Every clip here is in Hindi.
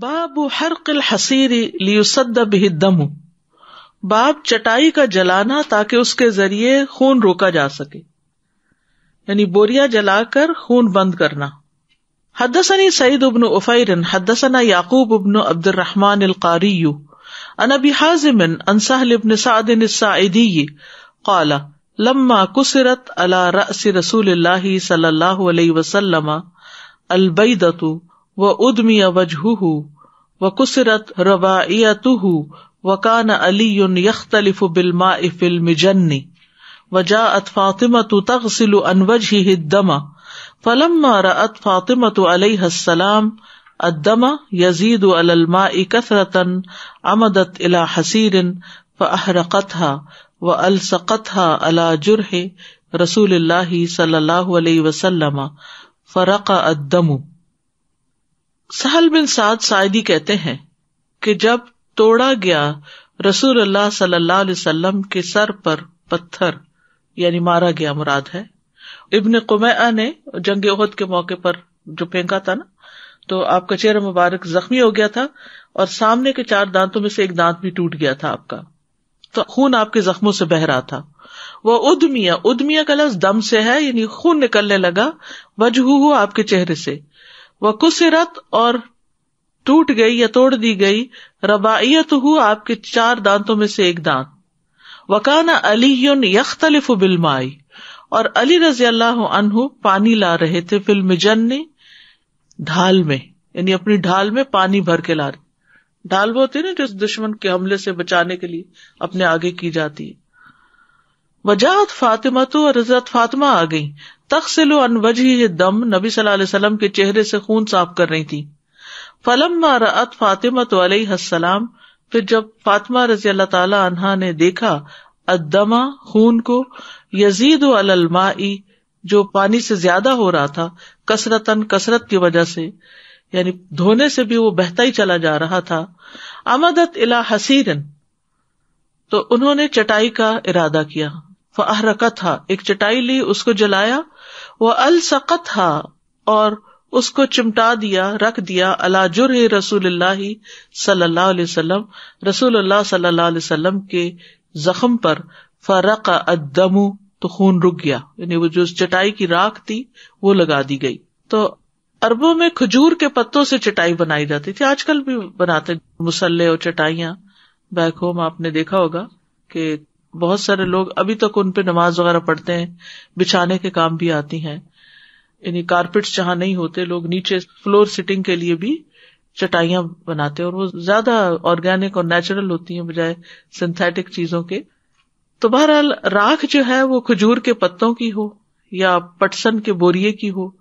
बाब हरक हसीरी लियुसद बिहिदम बाब चटाई का जलाना ताकि उसके जरिए खून रोका जा सके यानी बोरिया जलाकर खून बंद करना हदसनी सईद उबन उफैरन हदसना याकूब उबन अब्दुलरहमान अलकारीयू रसूल सल्लल्लाहु و ادمی وجہ و کسرت روایت وکان علی یختلف بالماء فی المجن وجاءت فاطمة تغسل عن وجهه الدم فلما رأت فاطمة عليها السلام الدم يزيد على الماء كثرة عمدت إلى حسير فأحرقتها وألصقتها على جرح رسول اللہ صلی اللہ علیہ وسلم فرق الدم सहल बिन साद सायदी कहते हैं कि जब तोड़ा गया रसूल अल्लाह सल्लल्लाहु अलैहि वसल्लम के सर पर पत्थर यानी मारा गया मुराद है इब्न कुमैया ने जंग उहद के मौके पर जो फेंका था ना तो आपका चेहरा मुबारक जख्मी हो गया था और सामने के चार दांतों में से एक दांत भी टूट गया था आपका तो खून आपके जख्मों से बह रहा था वह उदमिया उदमिया का लफ्ज दम से है यानी खून निकलने लगा वजह आपके चेहरे से वकुसरत और टूट गई या तोड़ दी गई रबाइत हु आपके चार दांतों में से एक दांत वकाना अली यख्तलिफ बिलमाई और अली रजी अल्लाह अनहु पानी ला रहे थे फिल्म मिजन्ने ढाल में यानी अपनी ढाल में पानी भर के ला रहे ढाल वो होती है ना जो दुश्मन के हमले से बचाने के लिए अपने आगे की जाती है वजात फातिमा तो और हजरत फातिमा आ गई तखसिल अनवजह दम नबी सल्लल्लाहु अलैहि वसल्लम के चेहरे से खून साफ कर रही थी फलम रअत फातिमा तो अलैहिस्सलाम फिर जब फातिमा रजी अल्लाह ताला अनहा ने देखा अदमा खून को यजीद अलमाई जो पानी से ज्यादा हो रहा था कसरतन कसरत की वजह से यानी धोने से भी वो बहता ही चला जा रहा था अमदत इला हसीरन तो उन्होंने चटाई का इरादा किया फहरका था एक चटाई ली उसको जलाया वह अल सकत और उसको चिमटा दिया रख दिया अलाजुर रसूल सल्लल्लाहु रसूल सल्लल्लाहु के जख्म पर फरक अदमू तो खून रुक गया यानी वो जो चटाई की राख थी वो लगा दी गई तो अरबों में खजूर के पत्तों से चटाई बनाई जाती थी आजकल भी बनाते मुसल्ले और चटाइया बैक होम आपने देखा होगा कि बहुत सारे लोग अभी तक उनपे नमाज वगैरह पढ़ते हैं बिछाने के काम भी आती है यानी कारपेट्स जहां नहीं होते लोग नीचे फ्लोर सिटिंग के लिए भी चटाइयां बनाते हैं और वो ज्यादा ऑर्गेनिक और नेचुरल होती है बजाय सिंथेटिक चीजों के तो बहरहाल राख जो है वो खजूर के पत्तों की हो या पटसन के बोरिए की हो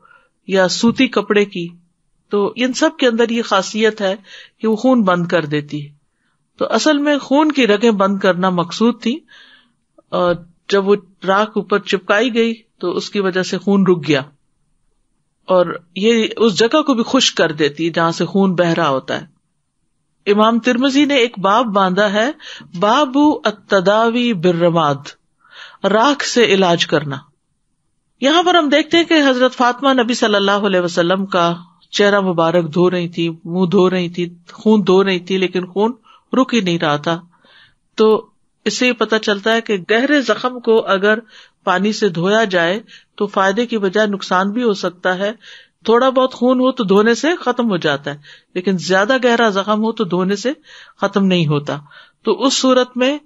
या सूती कपड़े की तो इन सब के अंदर ये खासियत है कि वो खून बंद कर देती है तो असल में खून की रगे बंद करना मकसूद थी और जब वो राख ऊपर चिपकाई गई तो उसकी वजह से खून रुक गया और ये उस जगह को भी खुश कर देती है जहां से खून बह रहा होता है इमाम तिरमजी ने एक बाब बांधा है बाबू अतदावी बिर्रमाद राख से इलाज करना यहां पर हम देखते हैं कि हजरत फातमा नबी सल्लल्लाहु अलैहि वसल्लम का चेहरा मुबारक धो रही थी मुंह धो रही थी खून धो रही थी लेकिन खून रुक ही नहीं रहा था तो इससे ये पता चलता है कि गहरे जख्म को अगर पानी से धोया जाए तो फायदे की बजाय नुकसान भी हो सकता है थोड़ा बहुत खून हो तो धोने से खत्म हो जाता है लेकिन ज्यादा गहरा जख्म हो तो धोने से खत्म नहीं होता तो उस सूरत में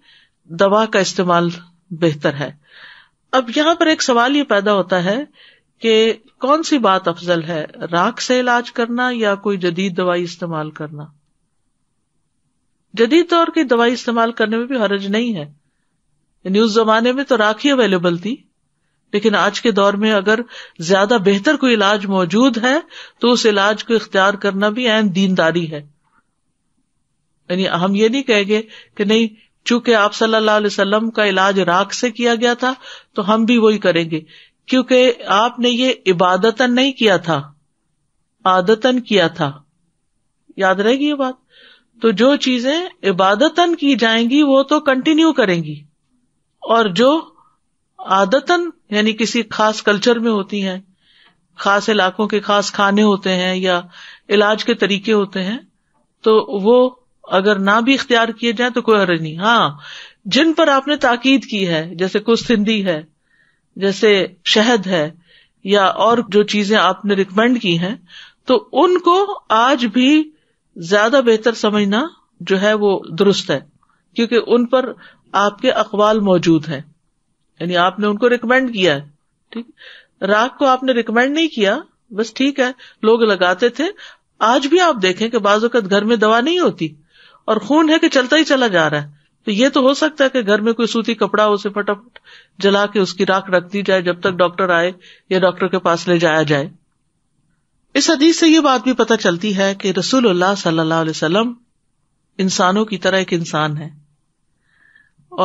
दवा का इस्तेमाल बेहतर है अब यहाँ पर एक सवाल ये पैदा होता है कि कौन सी बात अफजल है राख से इलाज करना या कोई जदीद दवाई इस्तेमाल करना जदीद दौर की दवाई इस्तेमाल करने में भी हर्ज नहीं है यानी उस जमाने में तो राख ही अवेलेबल थी लेकिन आज के दौर में अगर ज्यादा बेहतर कोई इलाज मौजूद है तो उस इलाज को इख्तियार करना भी अहम दीनदारी है यानी हम ये नहीं कहेंगे कि नहीं चूंकि आप सल्लल्लाहु अलैहि वसल्लम का इलाज राख से किया गया था तो हम भी वही करेंगे क्योंकि आपने ये इबादतन नहीं किया था आदतन किया था याद रहेगी ये बात तो जो चीजें इबादतन की जाएंगी वो तो कंटिन्यू करेंगी और जो आदतन यानी किसी खास कल्चर में होती हैं खास इलाकों के खास खाने होते हैं या इलाज के तरीके होते हैं तो वो अगर ना भी इख्तियार किए जाए तो कोई हर्ज नहीं हाँ जिन पर आपने ताकीद की है जैसे कुछ सिंधी है जैसे शहद है या और जो चीजें आपने रिकमेंड की हैं तो उनको आज भी ज्यादा बेहतर समझना जो है वो दुरुस्त है क्योंकि उन पर आपके अकवाल मौजूद हैं यानी आपने उनको रिकमेंड किया है ठीक राग को आपने रिकमेंड नहीं किया बस ठीक है लोग लगाते थे आज भी आप देखें कि बाजूकत घर में दवा नहीं होती और खून है कि चलता ही चला जा रहा है तो ये तो हो सकता है कि घर में कोई सूती कपड़ा उसे फटाफट जला के उसकी राख रख दी जाए जब तक डॉक्टर आए या डॉक्टर के पास ले जाया जाए इस हदीस से ये बात भी पता चलती है कि रसूलुल्लाह सल्लल्लाहु इंसानों की तरह एक इंसान है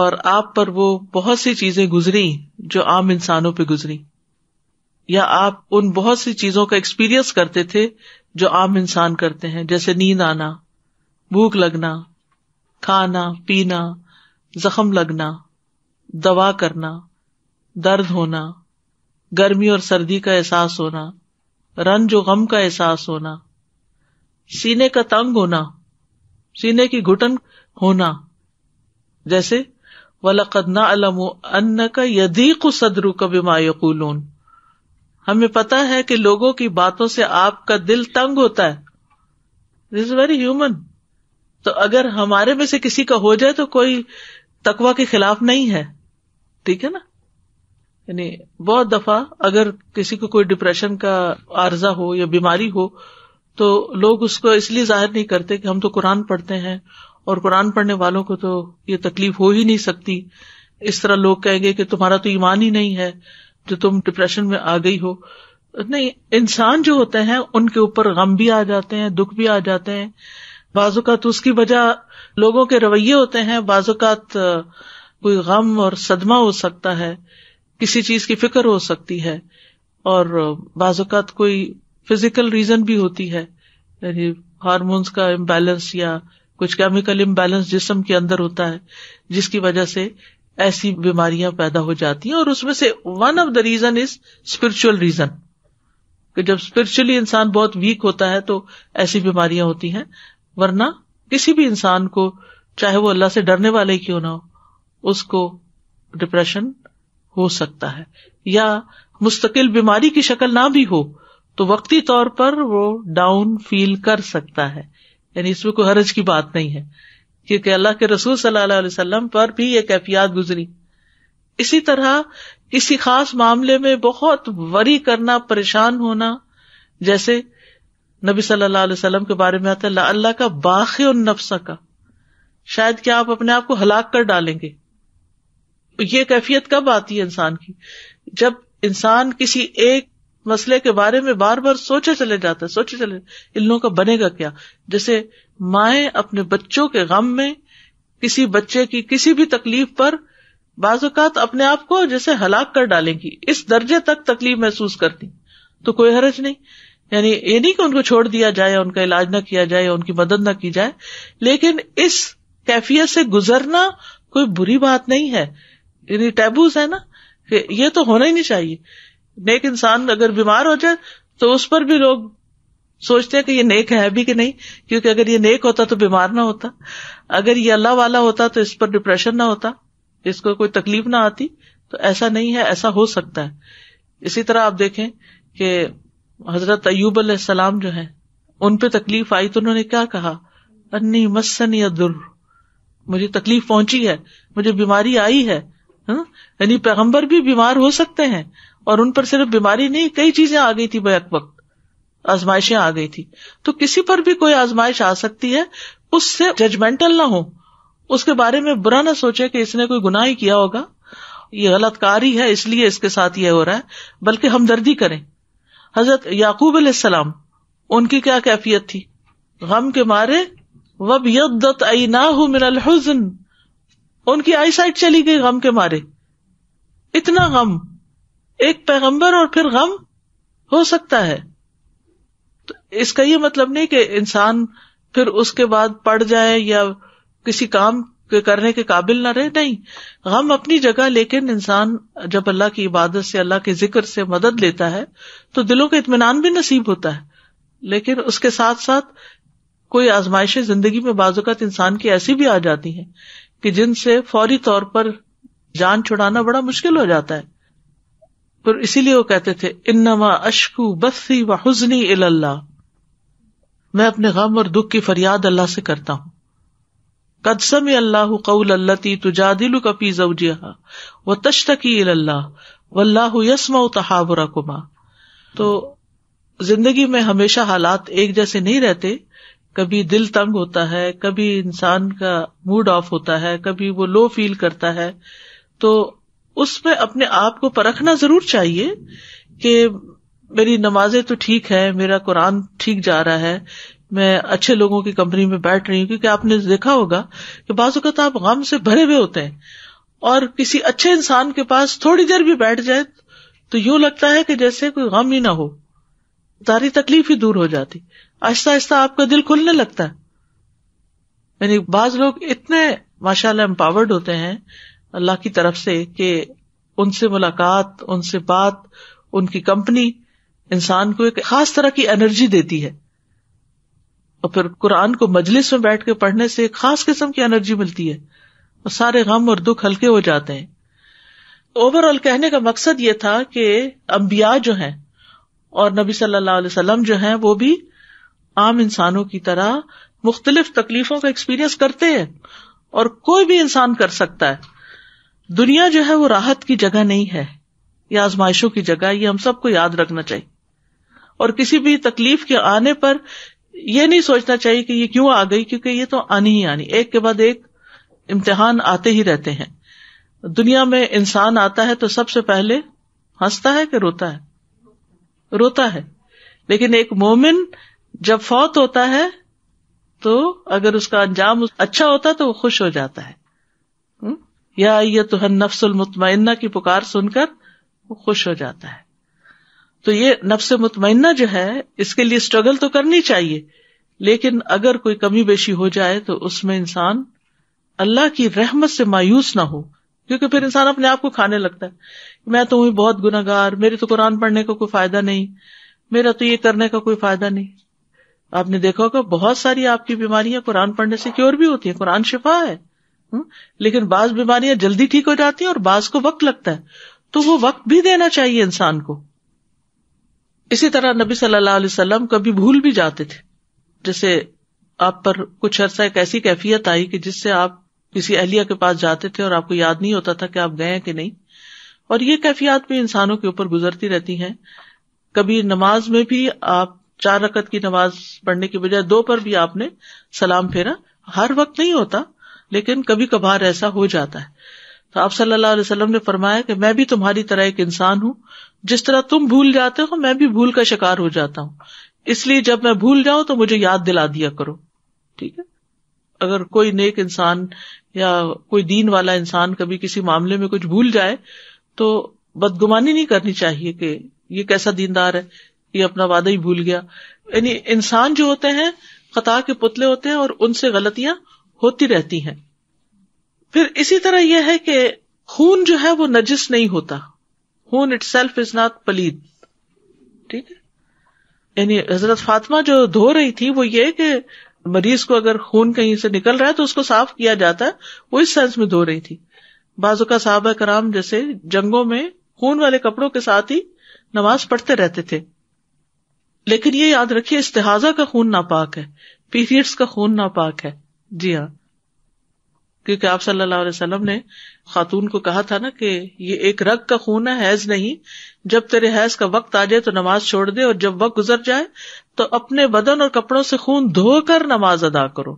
और आप पर वो बहुत सी चीजें गुजरी जो आम इंसानों पर गुजरी या आप उन बहुत सी चीजों का एक्सपीरियंस करते थे जो आम इंसान करते हैं जैसे नींद आना भूख लगना खाना पीना जख्म लगना दवा करना दर्द होना गर्मी और सर्दी का एहसास होना रंज गम का एहसास होना सीने का तंग होना सीने की घुटन होना जैसे वलकदना अलम अन्न का यदीक सदरू का बीमा यकूलून हमें पता है कि लोगों की बातों से आपका दिल तंग होता है दिस इज वेरी ह्यूमन तो अगर हमारे में से किसी का हो जाए तो कोई तकवा के खिलाफ नहीं है ठीक है ना यानी बहुत दफा अगर किसी को कोई डिप्रेशन का आर्जा हो या बीमारी हो तो लोग उसको इसलिए जाहिर नहीं करते कि हम तो कुरान पढ़ते हैं और कुरान पढ़ने वालों को तो ये तकलीफ हो ही नहीं सकती इस तरह लोग कहेंगे कि तुम्हारा तो ईमान ही नहीं है जो तुम डिप्रेशन में आ गई हो नहीं इंसान जो होते हैं उनके ऊपर गम भी आ जाते हैं दुख भी आ जाते हैं बाजुकात उसकी वजह लोगों के रवैये होते हैं बाजुकात कोई गम और सदमा हो सकता है किसी चीज की फिक्र हो सकती है और बाजात कोई फिजिकल रीजन भी होती है यानी हार्मोन्स का इम्बेलेंस या कुछ केमिकल इम्बेलेंस जिसम के अंदर होता है जिसकी वजह से ऐसी बीमारियां पैदा हो जाती हैं और उसमें से one of the reason is spiritual reason कि जब स्पिरिचुअली इंसान बहुत वीक होता है तो ऐसी बीमारियां होती हैं वरना किसी भी इंसान को चाहे वो अल्लाह से डरने वाले क्यों ना हो उसको डिप्रेशन हो सकता है या मुस्तकिल बीमारी की शक्ल ना भी हो तो वक्ती तौर पर वो डाउन फील कर सकता है यानी इसमें कोई हरज की बात नहीं है क्योंकि अल्लाह के रसूल सल्लल्लाहु अलैहि वसल्लम पर भी ये कैफियत गुजरी इसी तरह किसी खास मामले में बहुत वरी करना परेशान होना जैसे नबी सल्लल्लाहु अलैहि वसल्लम के बारे में आता है अल्लाह का बाख और नफ्सा का शायद क्या आप अपने आप को हलाक कर डालेंगे ये कैफियत कब आती है इंसान की जब इंसान किसी एक मसले के बारे में बार बार सोचे चले जाता है सोचे चले इन लोगों का बनेगा क्या जैसे माए अपने बच्चों के गम में किसी बच्चे की किसी भी तकलीफ पर बाजुकात अपने आप को जैसे हलाक कर डालेंगी इस दर्जे तक तकलीफ महसूस करती तो कोई हरज नहीं यानी ये नहीं कि उनको छोड़ दिया जाए उनका इलाज ना किया जाए उनकी मदद ना की जाए लेकिन इस कैफियत से गुजरना कोई बुरी बात नहीं है यानी टैबूज है ना कि ये तो होना ही नहीं चाहिए नेक इंसान अगर बीमार हो जाए तो उस पर भी लोग सोचते हैं कि ये नेक है भी कि नहीं क्योंकि अगर ये नेक होता तो बीमार ना होता अगर ये अल्लाह वाला होता तो इस पर डिप्रेशन ना होता इसको कोई तकलीफ ना आती तो ऐसा नहीं है ऐसा हो सकता है इसी तरह आप देखें कि हजरत अयूब सलाम जो है उन पे तकलीफ आई तो उन्होंने क्या कहा अन्नी मस्सन या दुर मुझे तकलीफ पहुंची है मुझे बीमारी आई है हाँ? यानी पैगंबर भी बीमार हो सकते हैं और उन पर सिर्फ बीमारी नहीं कई चीजें आ गई थी बैक वक्त आजमाइशें आ गई थी तो किसी पर भी कोई आजमाइश आ सकती है उससे जजमेंटल ना हो उसके बारे में बुरा ना सोचे कि इसने कोई गुनाह ही किया होगा ये गलत कारी है इसलिए इसके साथ ये हो रहा है बल्कि हमदर्दी करें हजरत याकूब अलैहिस्सलाम उनकी क्या कैफियत थी गम के मारे वब यदत आई ना मिनल हुजन उनकी आई साइड चली गई गम के मारे इतना गम एक पैगंबर और फिर गम हो सकता है तो इसका यह मतलब नहीं कि इंसान फिर उसके बाद पड़ जाए या किसी काम के करने के काबिल ना रहे नहीं गम अपनी जगह लेकिन इंसान जब अल्लाह की इबादत से अल्लाह के जिक्र से मदद लेता है तो दिलों के इतमान भी नसीब होता है लेकिन उसके साथ साथ कोई आजमाइशें जिंदगी में बाजुकत इंसान की ऐसी भी आ जाती हैं कि जिनसे फौरी तौर पर जान छुड़ाना बड़ा मुश्किल हो जाता है पर इसीलिए वो कहते थे इन्नमा अशकू बस्सी व हुजनी इल्ला मैं अपने गम और दुख की फरियाद अल्लाह से करता हूँ कदसम अल्लाह कऊल अल्लती तुजादिलु कपी जवजिया व तश्तकी अल्लाह वल्लाह यसमा तहावरा कुमा तो जिंदगी में हमेशा हालात एक जैसे नहीं रहते कभी दिल तंग होता है कभी इंसान का मूड ऑफ होता है कभी वो लो फील करता है तो उसमें अपने आप को परखना जरूर चाहिए कि मेरी नमाजें तो ठीक है मेरा कुरान ठीक जा रहा है मैं अच्छे लोगों की कंपनी में बैठ रही हूँ क्योंकि आपने देखा होगा कि बाजुकत आप गम से भरे हुए होते हैं और किसी अच्छे इंसान के पास थोड़ी देर भी बैठ जाए तो यू लगता है कि जैसे कोई गम ही ना हो सारी तकलीफ ही दूर हो जाती आहिस्ता आहिस्ता आपका दिल खुलने लगता है यानी बाज लोग इतने माशाल्लाह एम्पावर्ड होते हैं अल्लाह की तरफ से कि उनसे मुलाकात उनसे बात उनकी कंपनी इंसान को एक खास तरह की एनर्जी देती है और फिर कुरान को मजलिस में बैठ के पढ़ने से एक खास किस्म की एनर्जी मिलती है और सारे गम और दुख हल्के हो जाते हैं ओवरऑल कहने का मकसद ये था कि अंबिया जो हैं और नबी सल्लल्लाहु जो हैं वो भी आम इंसानों की तरह मुख्तलिफ तकलीफों का एक्सपीरियंस करते हैं और कोई भी इंसान कर सकता है दुनिया जो है वो राहत की जगह नहीं है या आजमाइशों की जगह ये हम सबको याद रखना चाहिए और किसी भी तकलीफ के आने पर यह नहीं सोचना चाहिए कि ये क्यों आ गई क्योंकि ये तो आनी ही आनी एक के बाद एक इम्तिहान आते ही रहते हैं दुनिया में इंसान आता है तो सबसे पहले हंसता है कि रोता है रोता है लेकिन एक मोमिन जब फौत होता है तो अगर उसका अंजाम अच्छा होता है तो वो खुश हो जाता है हम्म? या ये तो हर नफ्सुल मुतमना की पुकार सुनकर वो खुश हो जाता है तो ये नफ्स मुतमना जो है इसके लिए स्ट्रगल तो करनी चाहिए लेकिन अगर कोई कमी बेशी हो जाए तो उसमें इंसान अल्लाह की रहमत से मायूस ना हो क्योंकि फिर इंसान अपने आप को खाने लगता है मैं तो हूं बहुत गुनागार मेरे तो कुरान पढ़ने का को कोई फायदा नहीं मेरा तो ये करने का कोई फायदा नहीं आपने देखा होगा बहुत सारी आपकी बीमारियां कुरान पढ़ने से क्योर भी होती है कुरान शिफा है हम्म? लेकिन बाज बीमारियां जल्दी ठीक हो जाती है और बाज को वक्त लगता है तो वो वक्त भी देना चाहिए इंसान को इसी तरह नबी सल्लल्लाहु अलैहि वसल्लम कभी भूल भी जाते थे जैसे आप पर कुछ अरसा एक ऐसी कैफियत आई कि जिससे आप किसी अहलिया के पास जाते थे और आपको याद नहीं होता था कि आप गए कि नहीं और ये कैफियत भी इंसानों के ऊपर गुजरती रहती है कभी नमाज में भी आप चार रकत की नमाज पढ़ने की बजाय दो पर भी आपने सलाम फेरा हर वक्त नहीं होता लेकिन कभी कभार ऐसा हो जाता है तो आप सल्लल्लाहु अलैहि वसल्लम ने फरमाया कि मैं भी तुम्हारी तरह एक इंसान हूँ जिस तरह तुम भूल जाते हो मैं भी भूल का शिकार हो जाता हूँ इसलिए जब मैं भूल जाऊं तो मुझे याद दिला दिया करो ठीक है अगर कोई नेक इंसान या कोई दीन वाला इंसान कभी किसी मामले में कुछ भूल जाए तो बदगुमानी नहीं करनी चाहिए कि ये कैसा दीनदार है ये अपना वादा ही भूल गया यानी इंसान जो होते हैं खता के पुतले होते हैं और उनसे गलतियां होती रहती हैं फिर इसी तरह यह है कि खून जो है वो नजिस नहीं होता खून इट सेल्फ इज नॉट पलीद ठीक है यानी हजरत फातमा जो धो रही थी वो ये कि मरीज को अगर खून कहीं से निकल रहा है तो उसको साफ किया जाता है वो इस सेंस में धो रही थी बाजू का साहब कराम जैसे जंगों में खून वाले कपड़ों के साथ ही नमाज पढ़ते रहते थे लेकिन ये याद रखिए इस्तेहाजा का खून नापाक है पीरियड्स का खून नापाक है जी हाँ क्योंकि आप सल्लल्लाहु अलैहि वसल्लम ने खातून को कहा था ना कि ये एक रग का खून है हैज नहीं जब तेरे हैज का वक्त आ जाए तो नमाज छोड़ दे और जब वक्त गुजर जाए तो अपने बदन और कपड़ों से खून धोकर नमाज अदा करो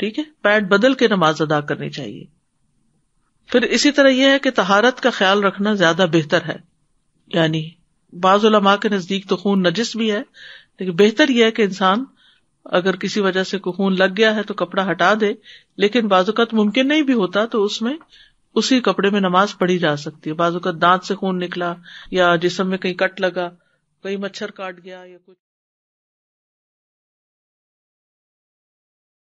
ठीक है पैंट बदल के नमाज अदा करनी चाहिए फिर इसी तरह यह है कि तहारत का ख्याल रखना ज्यादा बेहतर है यानी बाज उलमा के नजदीक तो खून नजिस भी है लेकिन बेहतर यह है कि इंसान अगर किसी वजह से खून लग गया है तो कपड़ा हटा दे लेकिन बाजुकत मुमकिन नहीं भी होता तो उसमें उसी कपड़े में नमाज पढ़ी जा सकती है बाजुकत दांत से खून निकला या जिसम में कहीं कट लगा कहीं मच्छर काट गया या कुछ